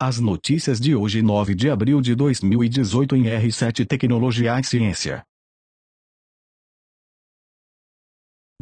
As notícias de hoje 9 de abril de 2018 em R7 Tecnologia e Ciência.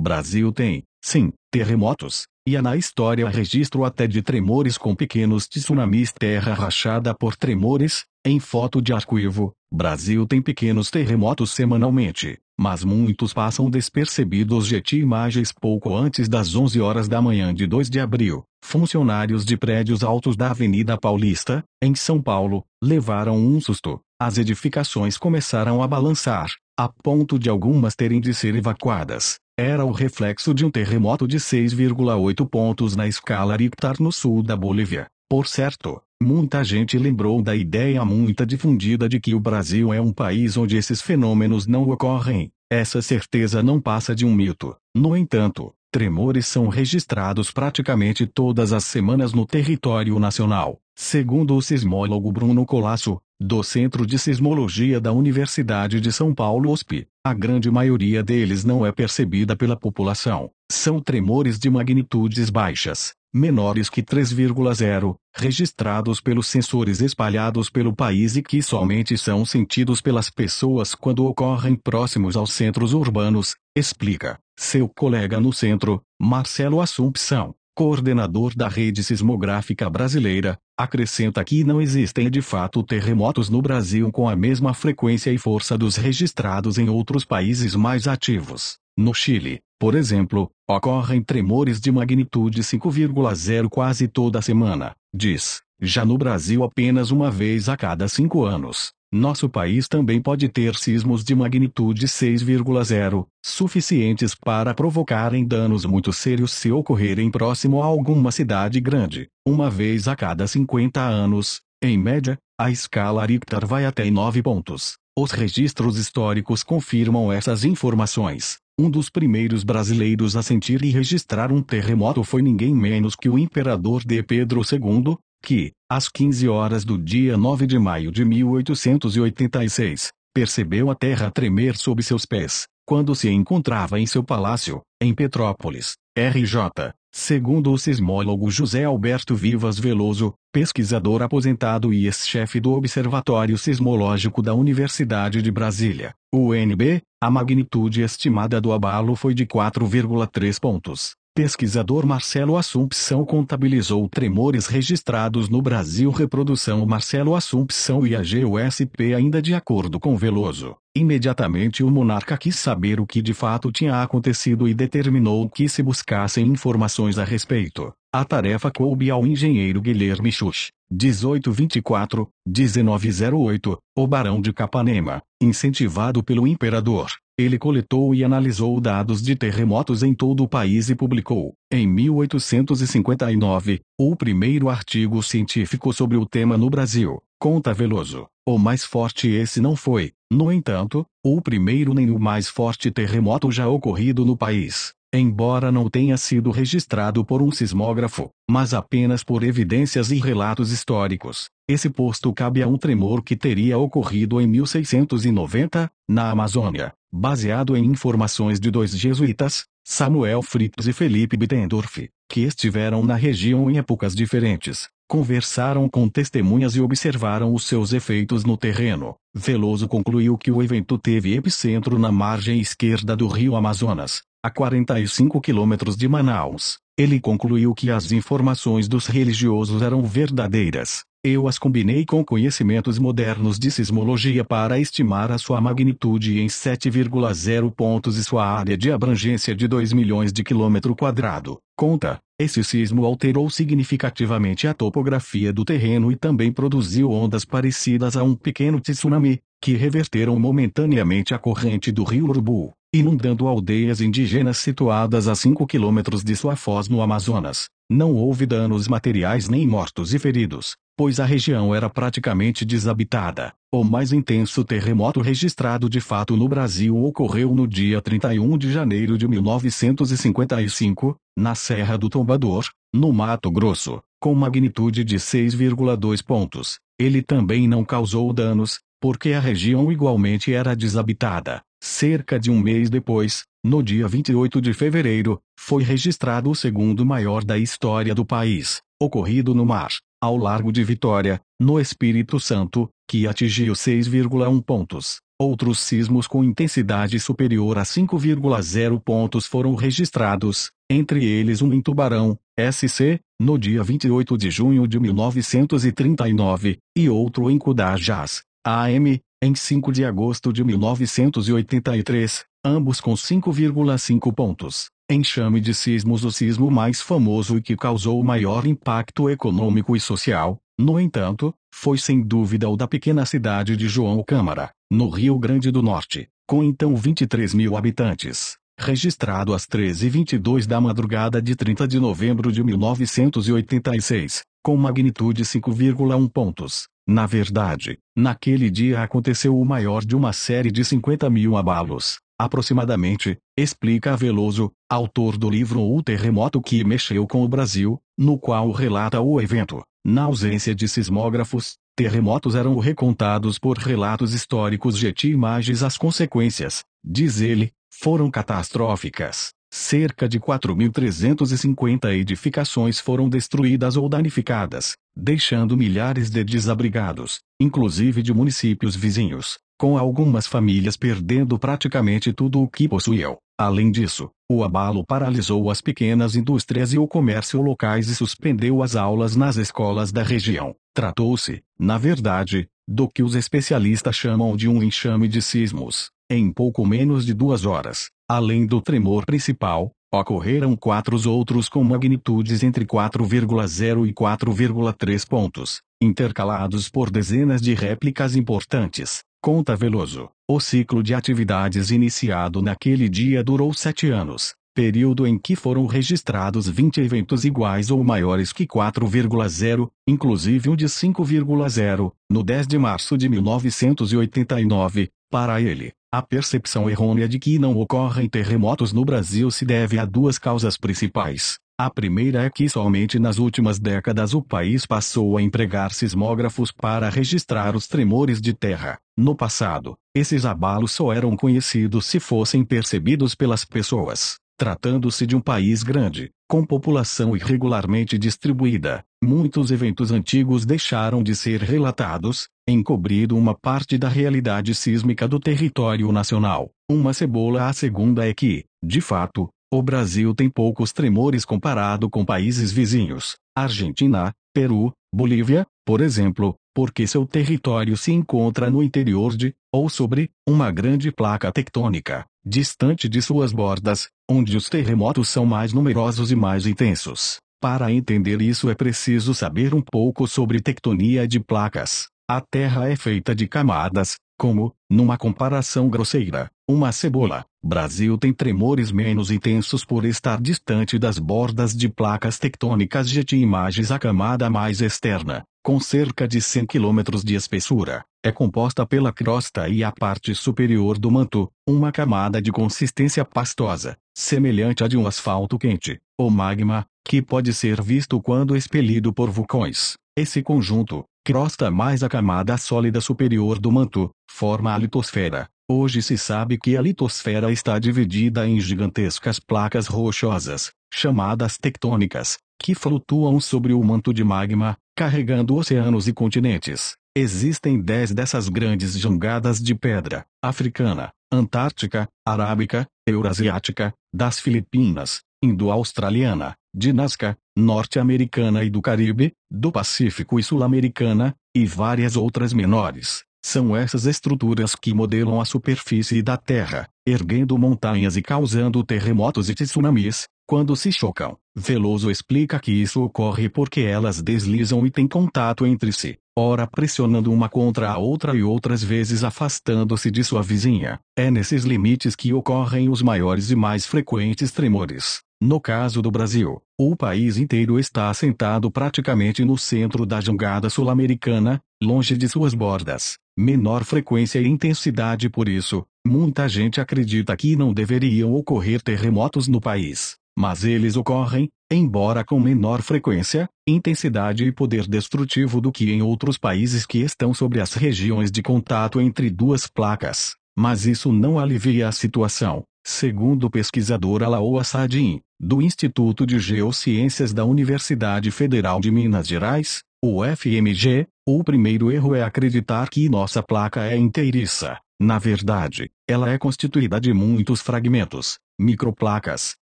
Brasil tem, sim, terremotos, e há na história registro até de tremores com pequenos tsunamis terra rachada por tremores, em foto de arquivo, Brasil tem pequenos terremotos semanalmente, mas muitos passam despercebidos. de imagens pouco antes das 11 horas da manhã de 2 de abril funcionários de prédios altos da Avenida Paulista, em São Paulo, levaram um susto. As edificações começaram a balançar, a ponto de algumas terem de ser evacuadas. Era o reflexo de um terremoto de 6,8 pontos na escala Richter no sul da Bolívia. Por certo, muita gente lembrou da ideia muito difundida de que o Brasil é um país onde esses fenômenos não ocorrem. Essa certeza não passa de um mito. No entanto, tremores são registrados praticamente todas as semanas no território nacional, segundo o sismólogo Bruno Colasso, do Centro de Sismologia da Universidade de São Paulo USP. A grande maioria deles não é percebida pela população, são tremores de magnitudes baixas, menores que 3,0, registrados pelos sensores espalhados pelo país e que somente são sentidos pelas pessoas quando ocorrem próximos aos centros urbanos, explica seu colega no centro, Marcelo Assumpção, coordenador da Rede Sismográfica Brasileira, acrescenta que não existem de fato terremotos no Brasil com a mesma frequência e força dos registrados em outros países mais ativos. No Chile, por exemplo, ocorrem tremores de magnitude 5,0 quase toda semana, diz. Já no Brasil, apenas uma vez a cada cinco anos. Nosso país também pode ter sismos de magnitude 6,0, suficientes para provocarem danos muito sérios se ocorrerem próximo a alguma cidade grande, uma vez a cada 50 anos. Em média, a escala Richter vai até 9 pontos. Os registros históricos confirmam essas informações. Um dos primeiros brasileiros a sentir e registrar um terremoto foi ninguém menos que o imperador D. Pedro II, que, às 15 horas do dia 9 de maio de 1886, percebeu a terra tremer sob seus pés, quando se encontrava em seu palácio, em Petrópolis, RJ, Segundo o sismólogo José Alberto Vivas Veloso, pesquisador aposentado e ex-chefe do Observatório Sismológico da Universidade de Brasília, UNB, a magnitude estimada do abalo foi de 4,3 pontos. Pesquisador Marcelo Assumpção contabilizou tremores registrados no Brasil. Reprodução Marcelo Assumpção e a GUSP ainda de acordo com Veloso. Imediatamente o monarca quis saber o que de fato tinha acontecido e determinou que se buscassem informações a respeito. A tarefa coube ao engenheiro Guilherme Xux, 1824-1908, o Barão de Capanema, incentivado pelo imperador, ele coletou e analisou dados de terremotos em todo o país e publicou, em 1859, o primeiro artigo científico sobre o tema no Brasil, conta Veloso. O mais forte esse não foi, no entanto, o primeiro nem o mais forte terremoto já ocorrido no país embora não tenha sido registrado por um sismógrafo, mas apenas por evidências e relatos históricos. Esse posto cabe a um tremor que teria ocorrido em 1690, na Amazônia, baseado em informações de dois jesuítas, Samuel Fritz e Felipe Bittendorf, que estiveram na região em épocas diferentes, conversaram com testemunhas e observaram os seus efeitos no terreno. Veloso concluiu que o evento teve epicentro na margem esquerda do rio Amazonas, a 45 quilômetros de Manaus. Ele concluiu que as informações dos religiosos eram verdadeiras. Eu as combinei com conhecimentos modernos de sismologia para estimar a sua magnitude em 7,0 pontos e sua área de abrangência de 2 milhões de quilômetro quadrado. Conta, esse sismo alterou significativamente a topografia do terreno e também produziu ondas parecidas a um pequeno tsunami, que reverteram momentaneamente a corrente do rio Urubu inundando aldeias indígenas situadas a 5 quilômetros de sua foz no Amazonas. Não houve danos materiais nem mortos e feridos, pois a região era praticamente desabitada. O mais intenso terremoto registrado de fato no Brasil ocorreu no dia 31 de janeiro de 1955, na Serra do Tombador, no Mato Grosso, com magnitude de 6,2 pontos. Ele também não causou danos, porque a região igualmente era desabitada. Cerca de um mês depois, no dia 28 de fevereiro, foi registrado o segundo maior da história do país, ocorrido no mar, ao largo de Vitória, no Espírito Santo, que atingiu 6,1 pontos. Outros sismos com intensidade superior a 5,0 pontos foram registrados, entre eles um em Tubarão, SC, no dia 28 de junho de 1939, e outro em Cudajás, AM, em 5 de agosto de 1983, ambos com 5,5 pontos. Enxame de sismos o sismo mais famoso e que causou o maior impacto econômico e social, no entanto, foi sem dúvida o da pequena cidade de João Câmara, no Rio Grande do Norte, com então 23 mil habitantes, registrado às 13h22 da madrugada de 30 de novembro de 1986, com magnitude 5,1 pontos. Na verdade, naquele dia aconteceu o maior de uma série de 50 mil abalos, aproximadamente, explica Veloso, autor do livro O Terremoto que Mexeu com o Brasil, no qual relata o evento. Na ausência de sismógrafos, terremotos eram recontados por relatos históricos de imagens as consequências, diz ele, foram catastróficas cerca de 4.350 edificações foram destruídas ou danificadas, deixando milhares de desabrigados, inclusive de municípios vizinhos, com algumas famílias perdendo praticamente tudo o que possuíam. Além disso, o abalo paralisou as pequenas indústrias e o comércio locais e suspendeu as aulas nas escolas da região. Tratou-se, na verdade, do que os especialistas chamam de um enxame de sismos. Em pouco menos de duas horas, Além do tremor principal, ocorreram quatro outros com magnitudes entre 4,0 e 4,3 pontos, intercalados por dezenas de réplicas importantes. Conta Veloso. O ciclo de atividades iniciado naquele dia durou sete anos, período em que foram registrados 20 eventos iguais ou maiores que 4,0, inclusive um de 5,0, no 10 de março de 1989, para ele, a percepção errônea de que não ocorrem terremotos no Brasil se deve a duas causas principais. A primeira é que somente nas últimas décadas o país passou a empregar sismógrafos para registrar os tremores de terra. No passado, esses abalos só eram conhecidos se fossem percebidos pelas pessoas. Tratando-se de um país grande, com população irregularmente distribuída, muitos eventos antigos deixaram de ser relatados, encobrindo uma parte da realidade sísmica do território nacional. Uma cebola a segunda é que, de fato, o Brasil tem poucos tremores comparado com países vizinhos, Argentina, Peru, Bolívia, por exemplo, porque seu território se encontra no interior de, ou sobre, uma grande placa tectônica distante de suas bordas, onde os terremotos são mais numerosos e mais intensos. Para entender isso é preciso saber um pouco sobre tectonia de placas. A Terra é feita de camadas, como, numa comparação grosseira, uma cebola. Brasil tem tremores menos intensos por estar distante das bordas de placas tectônicas de imagens a camada mais externa, com cerca de 100 km de espessura, é composta pela crosta e a parte superior do manto, uma camada de consistência pastosa, semelhante à de um asfalto quente, ou magma, que pode ser visto quando expelido por vulcões. Esse conjunto, crosta mais a camada sólida superior do manto, forma a litosfera, Hoje se sabe que a litosfera está dividida em gigantescas placas rochosas, chamadas tectônicas, que flutuam sobre o manto de magma, carregando oceanos e continentes. Existem dez dessas grandes jangadas de pedra, africana, antártica, arábica, eurasiática, das Filipinas, indo-australiana, de Nazca, norte-americana e do Caribe, do Pacífico e sul-americana, e várias outras menores. São essas estruturas que modelam a superfície da Terra, erguendo montanhas e causando terremotos e tsunamis, quando se chocam. Veloso explica que isso ocorre porque elas deslizam e têm contato entre si, ora pressionando uma contra a outra e outras vezes afastando-se de sua vizinha. É nesses limites que ocorrem os maiores e mais frequentes tremores. No caso do Brasil, o país inteiro está assentado praticamente no centro da jangada sul-americana, longe de suas bordas menor frequência e intensidade. Por isso, muita gente acredita que não deveriam ocorrer terremotos no país, mas eles ocorrem, embora com menor frequência, intensidade e poder destrutivo do que em outros países que estão sobre as regiões de contato entre duas placas. Mas isso não alivia a situação, segundo o pesquisador Alaoa Sadin, do Instituto de Geociências da Universidade Federal de Minas Gerais, UFMG. O primeiro erro é acreditar que nossa placa é inteiriça. Na verdade, ela é constituída de muitos fragmentos, microplacas,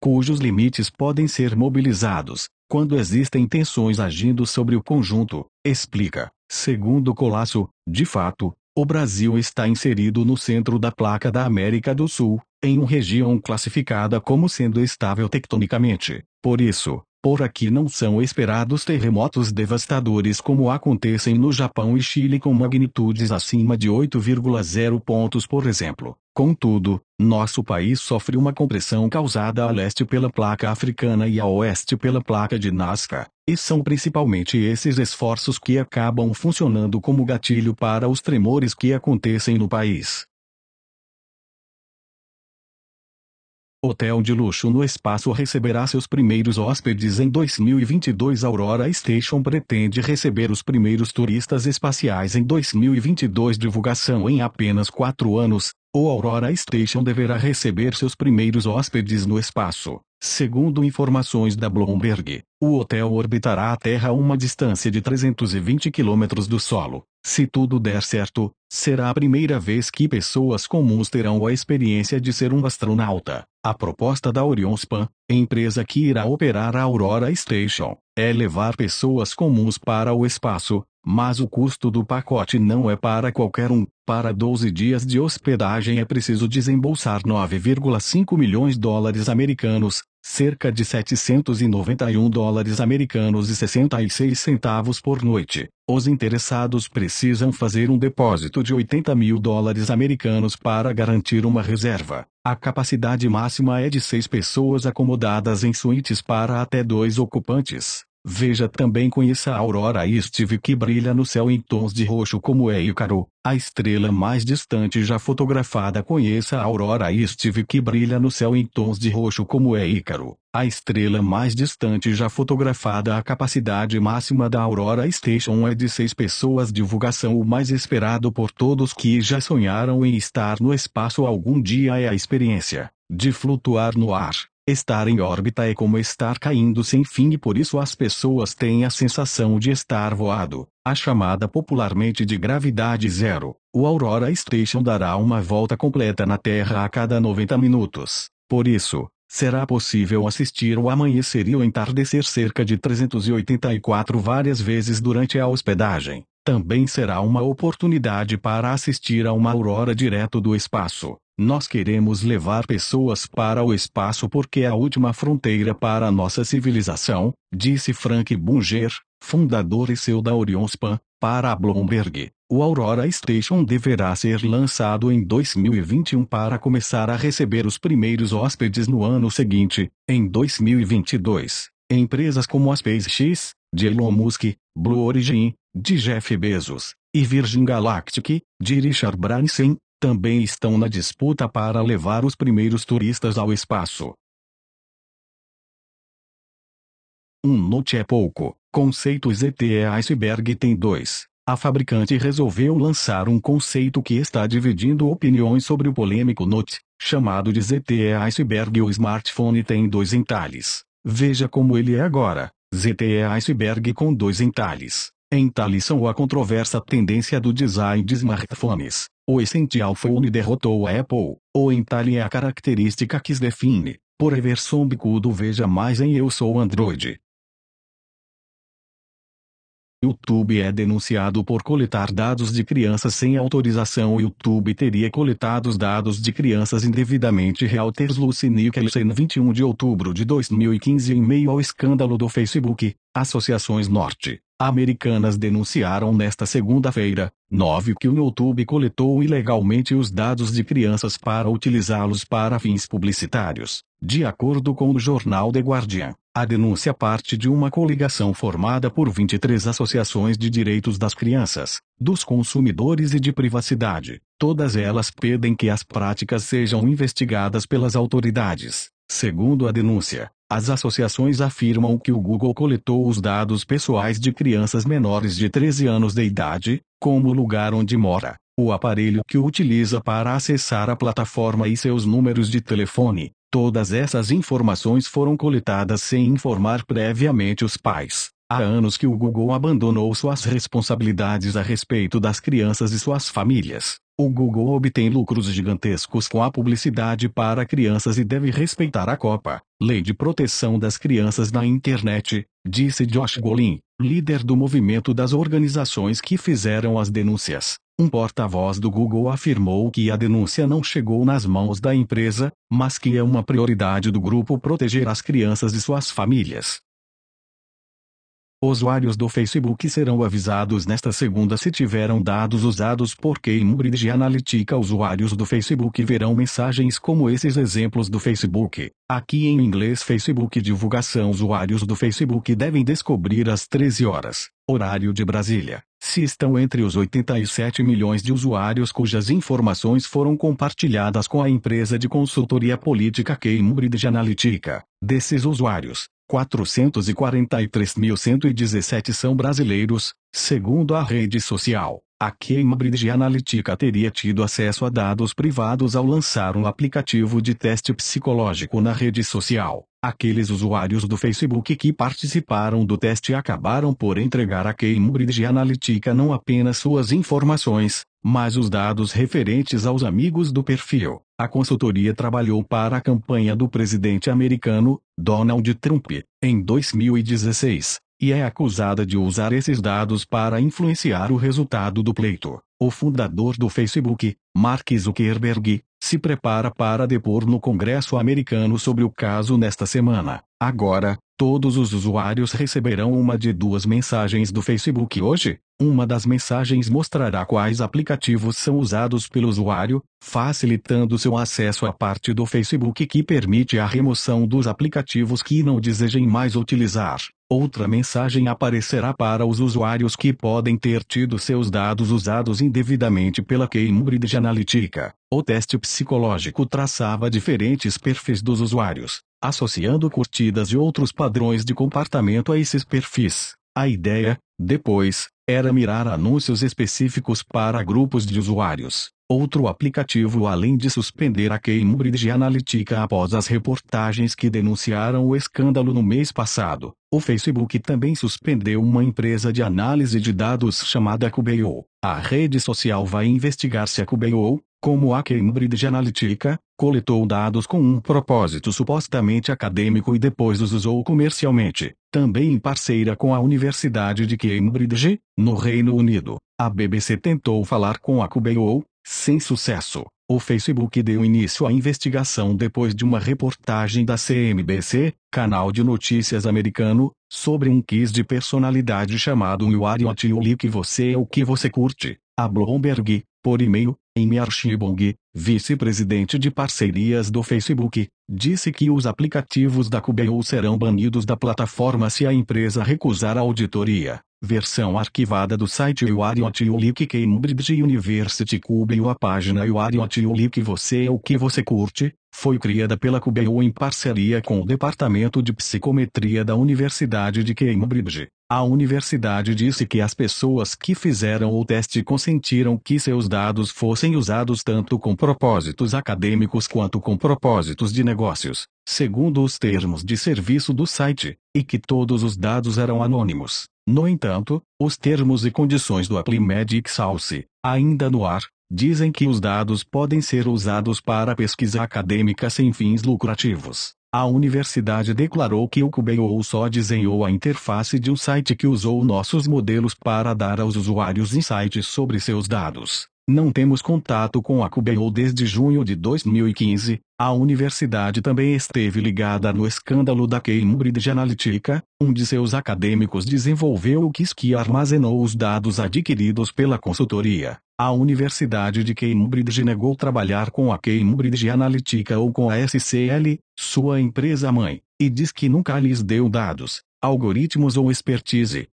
cujos limites podem ser mobilizados quando existem tensões agindo sobre o conjunto, explica. Segundo Colasso, de fato, o Brasil está inserido no centro da placa da América do Sul, em uma região classificada como sendo estável tectonicamente. Por isso, por aqui não são esperados terremotos devastadores como acontecem no Japão e Chile com magnitudes acima de 8,0 pontos, por exemplo. Contudo, nosso país sofre uma compressão causada a leste pela placa africana e a oeste pela placa de Nazca, e são principalmente esses esforços que acabam funcionando como gatilho para os tremores que acontecem no país. Hotel de luxo no espaço receberá seus primeiros hóspedes em 2022. Aurora Station pretende receber os primeiros turistas espaciais em 2022. Divulgação em apenas quatro anos, o Aurora Station deverá receber seus primeiros hóspedes no espaço. Segundo informações da Bloomberg, o hotel orbitará a Terra a uma distância de 320 quilômetros do solo. Se tudo der certo, será a primeira vez que pessoas comuns terão a experiência de ser um astronauta. A proposta da Orionspan, empresa que irá operar a Aurora Station, é levar pessoas comuns para o espaço, mas o custo do pacote não é para qualquer um. Para 12 dias de hospedagem é preciso desembolsar 9,5 milhões de dólares americanos, cerca de 791 dólares americanos e 66 centavos por noite. Os interessados precisam fazer um depósito de 80 mil dólares americanos para garantir uma reserva. A capacidade máxima é de seis pessoas acomodadas em suítes para até dois ocupantes. Veja também conheça a aurora estive que brilha no céu em tons de roxo como é Ícaro, a estrela mais distante já fotografada. Conheça a aurora estive que brilha no céu em tons de roxo como é Ícaro, a estrela mais distante já fotografada. A capacidade máxima da Aurora Station é de seis pessoas. Divulgação o mais esperado por todos que já sonharam em estar no espaço algum dia é a experiência de flutuar no ar. Estar em órbita é como estar caindo sem fim e por isso as pessoas têm a sensação de estar voado, a chamada popularmente de gravidade zero. O Aurora Station dará uma volta completa na Terra a cada 90 minutos. Por isso, será possível assistir o amanhecer e o entardecer cerca de 384 várias vezes durante a hospedagem também será uma oportunidade para assistir a uma aurora direto do espaço. Nós queremos levar pessoas para o espaço porque é a última fronteira para nossa civilização, disse Frank Bunger, fundador e CEO da Orionspan, para a Bloomberg. O Aurora Station deverá ser lançado em 2021 para começar a receber os primeiros hóspedes no ano seguinte, em 2022. Empresas como a SpaceX, de Elon Musk, Blue Origin, de Jeff Bezos, e Virgin Galactic, de Richard Branson, também estão na disputa para levar os primeiros turistas ao espaço. Um note é pouco, conceitos ZTE iceberg tem dois. A fabricante resolveu lançar um conceito que está dividindo opiniões sobre o polêmico Note, chamado de ZTE Iceberg. O smartphone tem dois entalhes. Veja como ele é agora. ZTE Iceberg com dois entalhes. Em tal ou a controversa tendência do design de smartphones, o essencial phone derrotou a Apple, ou em tal é a característica que se define, por Everson Bicudo veja mais em Eu Sou Android. YouTube é denunciado por coletar dados de crianças sem autorização. O YouTube teria coletado os dados de crianças indevidamente. Reuters Lucy Nicholson, 21 de outubro de 2015, em meio ao escândalo do Facebook, Associações Norte Americanas denunciaram nesta segunda-feira, 9 que o YouTube coletou ilegalmente os dados de crianças para utilizá-los para fins publicitários, de acordo com o jornal The Guardian. A denúncia parte de uma coligação formada por 23 associações de direitos das crianças, dos consumidores e de privacidade. Todas elas pedem que as práticas sejam investigadas pelas autoridades. Segundo a denúncia, as associações afirmam que o Google coletou os dados pessoais de crianças menores de 13 anos de idade, como o lugar onde mora, o aparelho que utiliza para acessar a plataforma e seus números de telefone. Todas essas informações foram coletadas sem informar previamente os pais. Há anos que o Google abandonou suas responsabilidades a respeito das crianças e suas famílias. O Google obtém lucros gigantescos com a publicidade para crianças e deve respeitar a Copa, Lei de Proteção das Crianças na Internet, disse Josh Golin, líder do movimento das organizações que fizeram as denúncias. Um porta-voz do Google afirmou que a denúncia não chegou nas mãos da empresa, mas que é uma prioridade do grupo proteger as crianças e suas famílias. Usuários do Facebook serão avisados nesta segunda se tiveram dados usados por Cambridge Analytica. Usuários do Facebook verão mensagens como esses exemplos do Facebook. Aqui em inglês Facebook divulgação Usuários do Facebook devem descobrir às 13 horas, horário de Brasília, se estão entre os 87 milhões de usuários cujas informações foram compartilhadas com a empresa de consultoria política Cambridge Analytica. Desses usuários, 443.117 são brasileiros, segundo a rede social. A Cambridge Analytica teria tido acesso a dados privados ao lançar um aplicativo de teste psicológico na rede social. Aqueles usuários do Facebook que participaram do teste acabaram por entregar à Cambridge Analytica não apenas suas informações, mas os dados referentes aos amigos do perfil. A consultoria trabalhou para a campanha do presidente americano, Donald Trump, em 2016, e é acusada de usar esses dados para influenciar o resultado do pleito. O fundador do Facebook, Mark Zuckerberg, se prepara para depor no Congresso americano sobre o caso nesta semana. Agora, todos os usuários receberão uma de duas mensagens do Facebook hoje, uma das mensagens mostrará quais aplicativos são usados pelo usuário, facilitando seu acesso à parte do Facebook que permite a remoção dos aplicativos que não desejem mais utilizar. Outra mensagem aparecerá para os usuários que podem ter tido seus dados usados indevidamente pela Cambridge Analytica. O teste psicológico traçava diferentes perfis dos usuários, associando curtidas e outros padrões de comportamento a esses perfis. A ideia depois, era mirar anúncios específicos para grupos de usuários. Outro aplicativo além de suspender a Cambridge Analytica após as reportagens que denunciaram o escândalo no mês passado, o Facebook também suspendeu uma empresa de análise de dados chamada Cubeo. A rede social vai investigar se a Cubeo, como a Cambridge Analytica, coletou dados com um propósito supostamente acadêmico e depois os usou comercialmente, também em parceria com a Universidade de Cambridge, no Reino Unido. A BBC tentou falar com a QBO, sem sucesso. O Facebook deu início à investigação depois de uma reportagem da CNBC, canal de notícias americano, sobre um quiz de personalidade chamado You Are What You Like Você é o que você curte. A Bloomberg, por e-mail, em Archibald, vice-presidente de parcerias do Facebook, disse que os aplicativos da Cubeo serão banidos da plataforma se a empresa recusar a auditoria. Versão arquivada do site Wariot Cambridge University Cubeo A página Wariot Você é o que você curte, foi criada pela Cubeo em parceria com o Departamento de Psicometria da Universidade de Cambridge. A universidade disse que as pessoas que fizeram o teste consentiram que seus dados fossem usados tanto com propósitos acadêmicos quanto com propósitos de negócios, segundo os termos de serviço do site, e que todos os dados eram anônimos. No entanto, os termos e condições do AppleMed Exalce, ainda no ar, Dizem que os dados podem ser usados para pesquisa acadêmica sem fins lucrativos. A universidade declarou que o QBO só desenhou a interface de um site que usou nossos modelos para dar aos usuários insights sobre seus dados. Não temos contato com a CUBEIU desde junho de 2015. A universidade também esteve ligada no escândalo da Cambridge Analytica. Um de seus acadêmicos desenvolveu o QIS que armazenou os dados adquiridos pela consultoria. A Universidade de Cambridge negou trabalhar com a Cambridge Analytica ou com a SCL, sua empresa-mãe, e diz que nunca lhes deu dados, algoritmos ou expertise.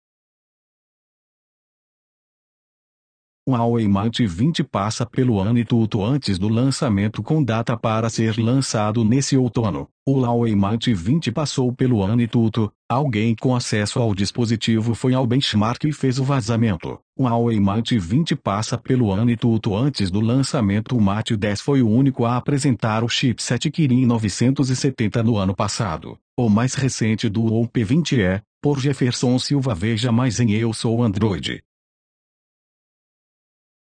Um Huawei Mate 20 passa pelo Anituto antes do lançamento com data para ser lançado nesse outono. O Huawei Mate 20 passou pelo Anituto, alguém com acesso ao dispositivo foi ao benchmark e fez o vazamento. O Huawei Mate 20 passa pelo Anituto antes do lançamento. O Mate 10 foi o único a apresentar o chipset Kirin 970 no ano passado. O mais recente do op 20 é, por Jefferson Silva veja mais em Eu Sou Android.